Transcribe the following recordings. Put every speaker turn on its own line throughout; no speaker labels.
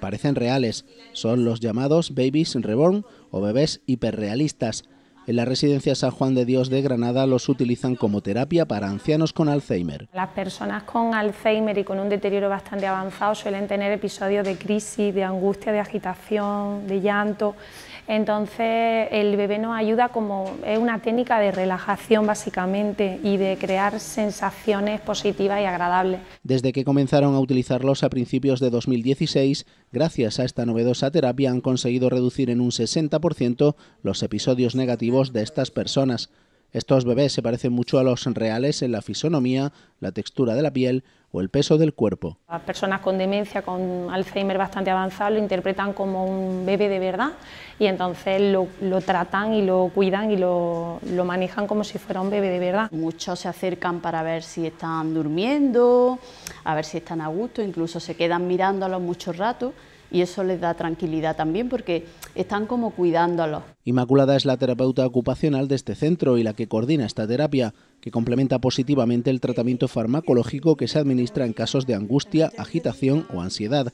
parecen reales. Son los llamados Babies Reborn o bebés hiperrealistas. En la residencia San Juan de Dios de Granada los utilizan como terapia para ancianos con Alzheimer.
Las personas con Alzheimer y con un deterioro bastante avanzado suelen tener episodios de crisis, de angustia, de agitación, de llanto. Entonces el bebé nos ayuda como es una técnica de relajación básicamente y de crear sensaciones positivas y agradables.
Desde que comenzaron a utilizarlos a principios de 2016, gracias a esta novedosa terapia han conseguido reducir en un 60% los episodios negativos de estas personas. Estos bebés se parecen mucho a los reales en la fisonomía, la textura de la piel o el peso del cuerpo.
Las personas con demencia, con Alzheimer bastante avanzado, lo interpretan como un bebé de verdad y entonces lo, tratan y lo cuidan y lo, manejan como si fuera un bebé de verdad. Muchos se acercan para ver si están durmiendo, a ver si están a gusto, incluso se quedan mirándolos muchos ratos y eso les da tranquilidad también porque están como cuidándolos.
Inmaculada es la terapeuta ocupacional de este centro y la que coordina esta terapia, que complementa positivamente el tratamiento farmacológico que se administra en casos de angustia, agitación o ansiedad.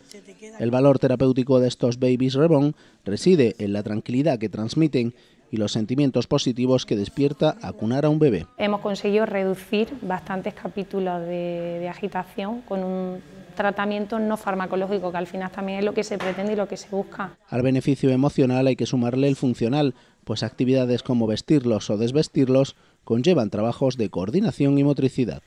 El valor terapéutico de estos babies reborn reside en la tranquilidad que transmiten y los sentimientos positivos que despierta acunar a un bebé.
Hemos conseguido reducir bastantes capítulos de agitación con un tratamiento no farmacológico, que al final también es lo que se pretende y lo que se busca.
Al beneficio emocional hay que sumarle el funcional, pues actividades como vestirlos o desvestirlos conllevan trabajos de coordinación y motricidad.